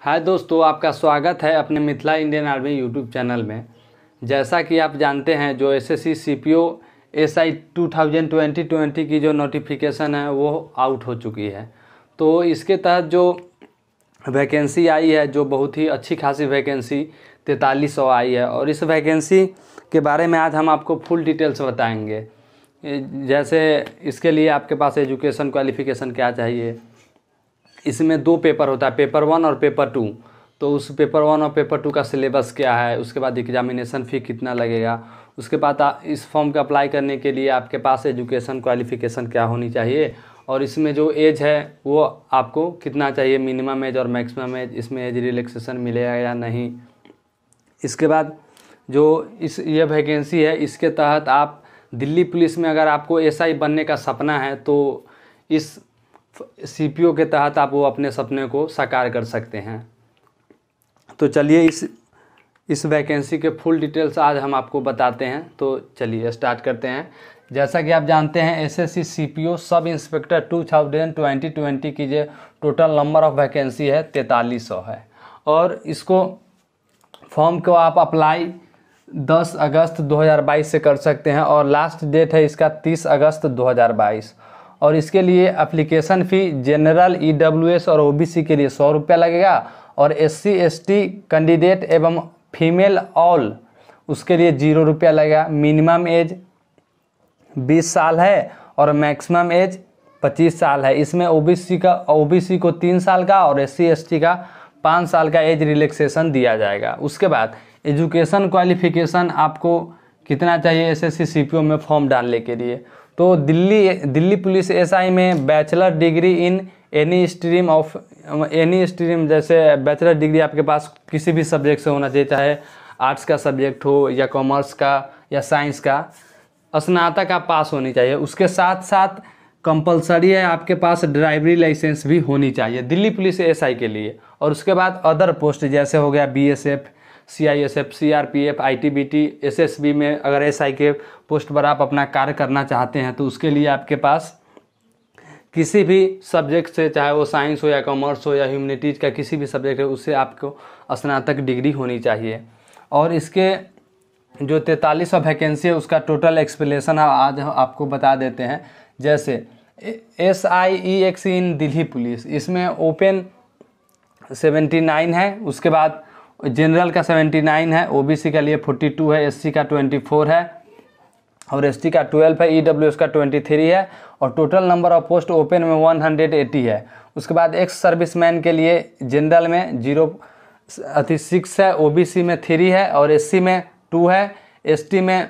हाय दोस्तों आपका स्वागत है अपने Mithila Indian Army YouTube channel में जैसा कि आप जानते हैं जो S S C C P O S I two thousand twenty twenty की जो नोटिफिकेशन है वो आउट हो चुकी है तो इसके तहत जो वैकेंसी आई है जो बहुत ही अच्छी खासी वैकेंसी तैंतालीस सौ आई है और इस वैकेंसी के बारे में आज हम आपको फुल डिटेल्स बताएंगे जैसे इसके लिए आपके पास एजुकेशन क्वालिफिकेशन क्या चाहिए इसमें दो पेपर होता है पेपर वन और पेपर टू तो उस पेपर वन और पेपर टू का सिलेबस क्या है उसके बाद एग्जामिनेशन फ़ी कितना लगेगा उसके बाद इस फॉर्म का अप्लाई करने के लिए आपके पास एजुकेशन क्वालिफिकेशन क्या होनी चाहिए और इसमें जो एज है वो आपको कितना चाहिए मिनिमम एज और मैक्सिमम एज इसमें एज रिलैक्सेशन मिलेगा या नहीं इसके बाद जो इस ये वैकेंसी है इसके तहत आप दिल्ली पुलिस में अगर आपको एसआई बनने का सपना है तो इस सी के तहत आप वो अपने सपने को साकार कर सकते हैं तो चलिए इस इस वैकेंसी के फुल डिटेल्स आज हम आपको बताते हैं तो चलिए स्टार्ट करते हैं जैसा कि आप जानते हैं SSC CPO sub inspector two thousand twenty twenty की जो टोटल नंबर ऑफ वैकेंसी है तैंतालीस सौ है और इसको फॉर्म को आप अप्लाई दस अगस्त दो हज़ार बाईस से कर सकते हैं और लास्ट डेट है इसका तीस अगस्त दो हज़ार बाईस और इसके लिए अप्लीकेशन फ़ी जनरल ई और ओ के लिए सौ रुपया लगेगा और एस टी कैंडिडेट एवं फीमेल ऑल उसके लिए जीरो रुपया लगेगा मिनिमम एज बीस साल है और मैक्सिमम एज पच्चीस साल है इसमें ओबीसी का ओबीसी को तीन साल का और एस सी का पाँच साल का एज रिलैक्सेशन दिया जाएगा उसके बाद एजुकेशन क्वालिफिकेशन आपको कितना चाहिए एस एस में फॉर्म डालने के लिए तो दिल्ली दिल्ली पुलिस एसआई में bachelor degree in any stream of any stream जैसे बैचलर डिग्री आपके पास किसी भी सब्जेक्ट से होना चाहिए चाहे आर्ट्स का सब्जेक्ट हो या कॉमर्स का या साइंस का स्नातक आप पास होनी चाहिए उसके साथ साथ कंपलसरी है आपके पास ड्राइवरी लाइसेंस भी होनी चाहिए दिल्ली पुलिस एसआई के लिए और उसके बाद अदर पोस्ट जैसे हो गया BSF C I S F C R P F I T B T S S B में अगर एस आई के पोस्ट पर आप अपना कार्य करना चाहते हैं तो उसके लिए आपके पास किसी भी सब्जेक्ट से चाहे वो साइंस हो या कॉमर्स हो या ह्यूमनिटीज़ का किसी भी सब्जेक्ट है उससे आपको स्नातक डिग्री होनी चाहिए और इसके जो तैंतालीस सौ वैकेंसी है उसका टोटल एक्सप्लेनेशन आज आपको बता देते हैं जैसे S I E X in Delhi police इसमें ओपन सेवेंटी नाइन है उसके बाद जनरल का सेवेंटी नाइन है ओबीसी का लिए फोर्टी टू है एससी का ट्वेंटी फोर है और एसटी का ट्वेल्व है ईडब्ल्यूएस e का ट्वेंटी थ्री है और total number of post open में वन हंड्रेड एटी है उसके बाद एक्स सर्विसमैन के लिए जनरल में जीरो अति सिक्स है ओबीसी में थ्री है और एससी में टू है एसटी में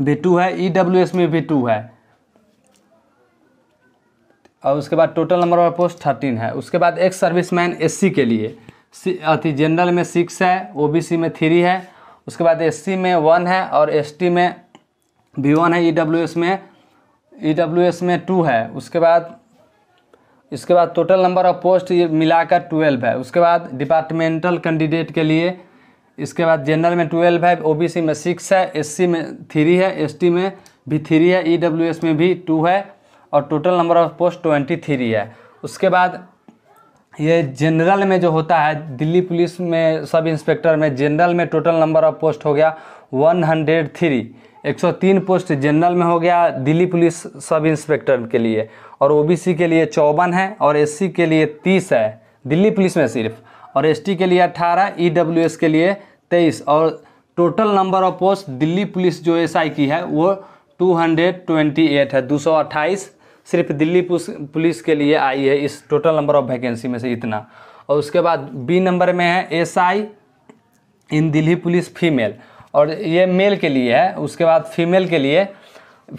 भी टू है ईडब्ल्यूएस e में भी टू है और उसके बाद total number of post thirteen है उसके बाद एक्स सर्विसमैन एससी के लिए अति जनरल में सिक्स है ओबीसी में थ्री है उसके बाद एससी में वन है और एसटी में भी वन है ईडब्ल्यूएस e में ईडब्ल्यूएस e में टू है उसके बाद इसके बाद टोटल नंबर ऑफ पोस्ट ये मिलाकर ट्वेल्व है उसके बाद डिपार्टमेंटल कैंडिडेट के लिए इसके बाद जनरल में ट्वेल्व है ओ में सिक्स है एस में थ्री है एस में भी थ्री है ई e में भी टू है और total number of post twenty three है उसके बाद ये जनरल में जो होता है दिल्ली पुलिस में सब इंस्पेक्टर में जनरल में टोटल नंबर ऑफ पोस्ट हो गया 103 103 पोस्ट जनरल में हो गया दिल्ली पुलिस सब इंस्पेक्टर के लिए और ओबीसी के लिए चौवन है और एससी के लिए तीस है दिल्ली पुलिस में सिर्फ और एसटी के लिए अट्ठारह ईडब्ल्यूएस e के लिए तेईस और total number of post Delhi police जो एसआई की है वो 228 है 228 सिर्फ दिल्ली पुलिस के लिए आई है इस टोटल नंबर ऑफ वैकेंसी में से इतना और उसके बाद बी नंबर में है S I in Delhi police female और ये मेल के लिए है उसके बाद फीमेल के लिए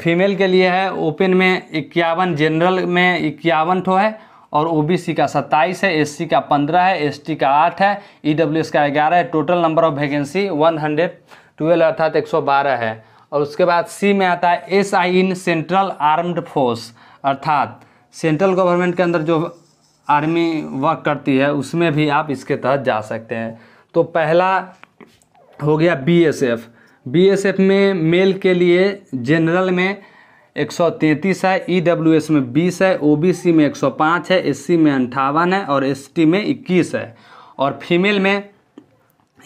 फीमेल के लिए है ओपन में इक्यावन जनरल में इक्यावन ठो है और ओबीसी का सत्ताईस है एससी का पंद्रह है एसटी का आठ है ईडब्ल्यूएस e का ग्यारह है total number of vacancy one hundred twelve अर्थात एक सौ बारह है और उसके बाद सी में आता है S I in central armed force अर्थात सेंट्रल गवर्नमेंट के अंदर जो आर्मी वर्क करती है उसमें भी आप इसके तहत जा सकते हैं तो पहला हो गया बीएसएफ बीएसएफ में मेल के लिए जनरल में 133 है ईडब्ल्यूएस e में 20 है ओबीसी में 105 है एससी में अंठावन है और एसटी में 21 है और फीमेल में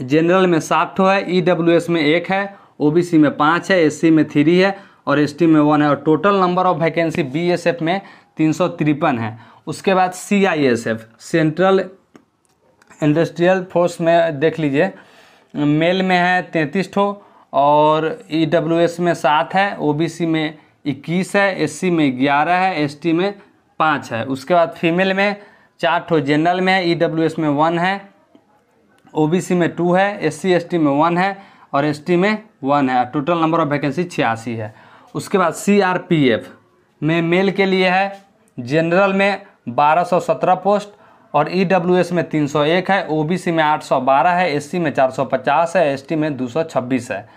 जनरल में साठ है ईडब्ल्यूएस e में एक है ओबीसी में पाँच है एससी में थ्री है और एसटी में वन है और total number of vacancy BSF में तीन सौ तिरपन है उसके बाद सीआईएसएफ सेंट्रल इंडस्ट्रियल फोर्स में देख लीजिए मेल में है तैंतीस ठो और ई डब्ल्यू एस में सात है ओ बी सी में इक्कीस है एस सी में ग्यारह है एस टी में पाँच है उसके बाद फीमेल में चार ठो जनरल में है ई डब्ल्यू एस में वन है ओ बी सी में टू है एस सी एस टी में वन है और एस टी में वन है टोटल नंबर ऑफ वैकेंसी छियासी है उसके बाद एफ में मेल के लिए है जनरल में 1217 पोस्ट और एस e में 301 है ओबीसी में 812 है एससी में 450 है एसटी में 226 है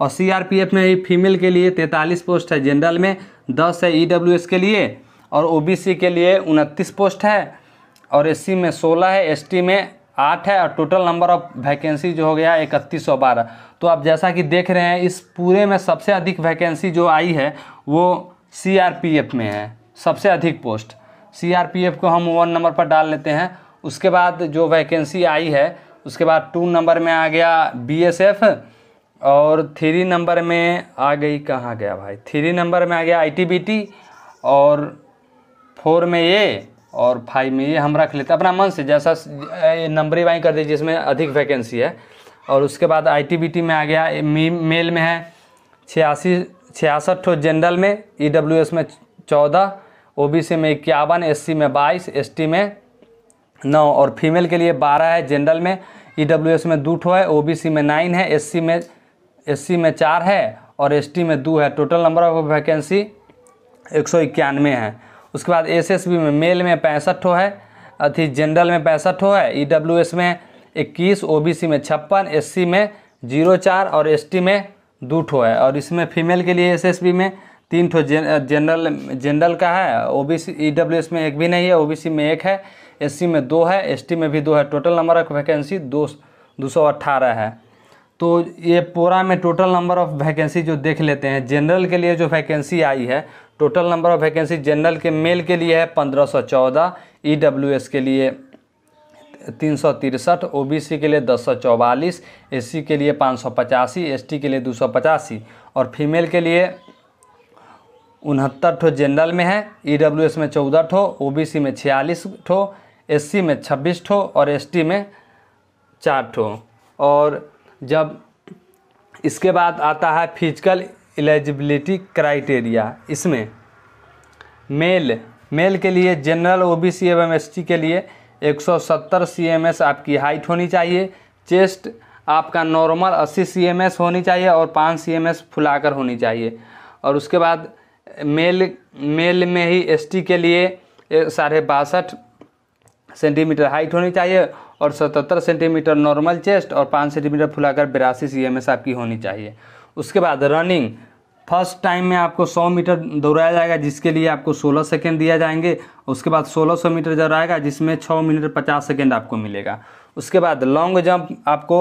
और एफ में ही फीमेल के लिए 43 पोस्ट है जनरल में 10 है एस e के लिए और ओबीसी के लिए 29 पोस्ट है और एससी में 16 है एसटी में आठ है और टोटल नंबर ऑफ वैकेंसी जो हो गया इकतीस सौ बारह तो आप जैसा कि देख रहे हैं इस पूरे में सबसे अधिक वैकेंसी जो आई है वो सी में है सबसे अधिक पोस्ट सी को हम वन नंबर पर डाल लेते हैं उसके बाद जो वैकेंसी आई है उसके बाद टू नंबर में आ गया बी और थ्री नंबर में आ गई कहाँ गया भाई थ्री नंबर में आ गया टी और फोर में ये और फाइव में ये हम रख लेते हैं अपना मन से जैसा नंबरी वाई कर दीजिए जिसमें अधिक वैकेंसी है और उसके बाद टी में आ गया मेल में है छियासी छियासठ जनरल में एस e में चौदह सी में इक्यावन सी में बाईस टी में नौ और फीमेल के लिए बारह है जनरल में एस e में दो ठो है सी में नाइन है सी में सी में चार है और टी में दो है टोटल नंबर ऑफ वैकेंसी एक सौ इक्यानवे है उसके बाद एस में मेल में पैंसठ है अथी जनरल में पैंसठ है ई e में इक्कीस ओ में छप्पन एस में जीरो चार और एस में दो ठो है और इसमें फीमेल के लिए एस में तीन ठो जनरल जनरल का है O B C E W S में एक भी नहीं है ओ बी सी में एक है एस सी में दो है एस टी में भी दो है टोटल नंबर ऑफ वैकेंसी दो दो सौ अट्ठारह है तो ये पूरा में टोटल नंबर ऑफ़ वैकेंसी जो देख लेते हैं जनरल के लिए जो वैकेंसी आई है total number of vacancy general के मेल के लिए है पंद्रह सौ चौदह ई डब्ल्यू एस के लिए तीन सौ तिरसठ ओ बी सी के लिए दस सौ चौवालीस एस सी के लिए पाँच सौ पचासी एस टी के लिए दो सौ पचासी और फीमेल के लिए उनहत्तर ठो जनरल में है ई डब्ल्यू एस में चौदह ठो ओ बी सी में छियालीस ठो एस सी में छब्बीस ठो और एस टी में चार ठो और जब इसके बाद आता है फिजिकल एलिजिबिलिटी क्राइटेरिया इसमें मेल मेल के लिए जनरल ओबीसी एवं एसटी के लिए 170 सीएमएस आपकी हाइट होनी चाहिए चेस्ट आपका नॉर्मल 80 सीएमएस होनी चाहिए और 5 सीएमएस फुलाकर होनी चाहिए और उसके बाद मेल मेल में ही एसटी के लिए साढ़े बासठ सेंटीमीटर हाइट होनी चाहिए और 77 सेंटीमीटर नॉर्मल चेस्ट और 5 सेंटीमीटर फुलाकर बिरासी सी एम आपकी होनी चाहिए उसके बाद रनिंग फर्स्ट टाइम में आपको 100 मीटर दौड़ाया जाएगा जिसके लिए आपको 16 सेकंड दिया जाएंगे उसके बाद 1600 मीटर दौड़ाएगा जिसमें 6 मिनट 50 सेकंड आपको मिलेगा उसके बाद लॉन्ग जंप आपको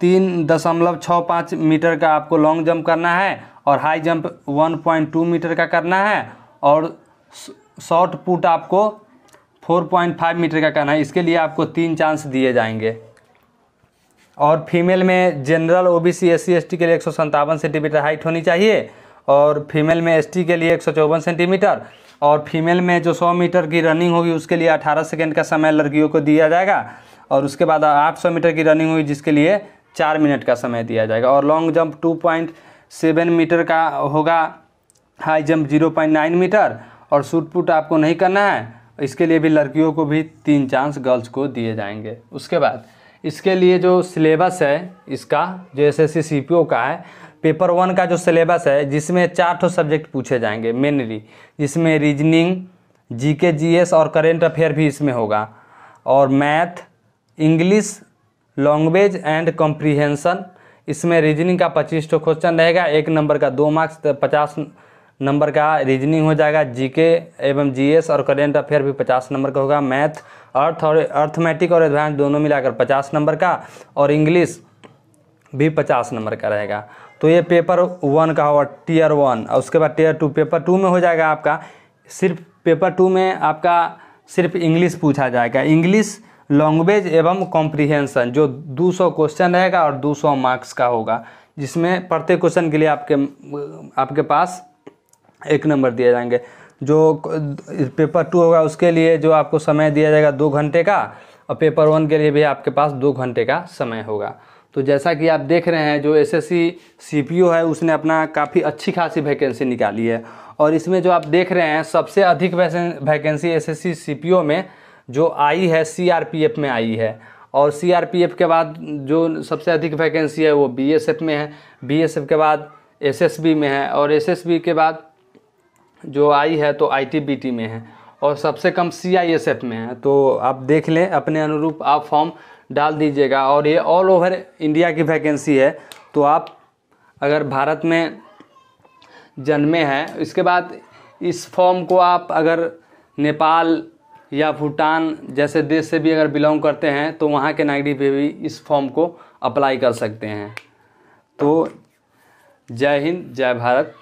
तीन दशमलव छः पाँच मीटर का आपको लॉन्ग जंप करना है और हाई जंप 1.2 मीटर का करना है और शॉर्ट पुट आपको 4.5 मीटर का करना है इसके लिए आपको तीन चांस दिए जाएंगे और फीमेल में general O B C S C के लिए एक सेंटीमीटर हाइट होनी चाहिए और फीमेल में एस के लिए एक सेंटीमीटर और फीमेल में जो 100 मीटर की रनिंग होगी उसके लिए 18 सेकंड का समय लड़कियों को दिया जाएगा और उसके बाद 800 मीटर की रनिंग होगी जिसके लिए चार मिनट का समय दिया जाएगा और लॉन्ग जंप 2.7 मीटर का होगा हाई जंप 0.9 मीटर और शूट पुट आपको नहीं करना है इसके लिए भी लड़कियों को भी तीन चांस गर्ल्स को दिए जाएंगे उसके बाद इसके लिए जो सिलेबस है इसका जो एस एस सी का है पेपर वन का जो सिलेबस है जिसमें चार ठो सब्जेक्ट पूछे जाएंगे मेनली जिसमें reasoning G K G S और करेंट अफेयर भी इसमें होगा और math English language and comprehension इसमें रीजनिंग का पच्चीस ठो क्वेश्चन रहेगा एक नंबर का दो मार्क्स तो पचास नंबर का रीजनिंग हो जाएगा जीके एवं जीएस और करेंट अफेयर भी 50 नंबर का होगा मैथ अर्थ और अर्थमेटिक और एडवांस दोनों मिलाकर 50 नंबर का और इंग्लिश भी 50 नंबर का रहेगा तो ये पेपर वन का होगा टीयर वन और उसके बाद टीयर टू पेपर टू में हो जाएगा आपका सिर्फ पेपर टू में आपका सिर्फ इंग्लिश पूछा जाएगा इंग्लिश लैंग्वेज एवं कॉम्प्रिहेंसन जो 200 क्वेश्चन रहेगा और 200 मार्क्स का होगा जिसमें प्रत्येक क्वेश्चन के लिए आपके आपके पास एक नंबर दिए जाएंगे जो पेपर टू होगा उसके लिए जो आपको समय दिया जाएगा दो घंटे का और पेपर वन के लिए भी आपके पास दो घंटे का समय होगा तो जैसा कि आप देख रहे हैं जो एस एस है उसने अपना काफ़ी अच्छी खासी वैकेंसी निकाली है और इसमें जो आप देख रहे हैं सबसे अधिक वैकेंसी एस एस में जो आई है सी में आई है और सी के बाद जो सबसे अधिक वैकेंसी है वो बी में है बी के बाद एस में है और एस के बाद जो आई है तो आईटीबीटी में है और सबसे कम सीआईएसएफ में है तो आप देख लें अपने अनुरूप आप फॉर्म डाल दीजिएगा और ये ऑल ओवर इंडिया की वैकेंसी है तो आप अगर भारत में जन्मे हैं इसके बाद इस फॉर्म को आप अगर नेपाल या भूटान जैसे देश से भी अगर बिलोंग करते हैं तो वहाँ के नागरिक भी, भी इस फॉर्म को अप्लाई कर सकते हैं तो जय हिंद जय भारत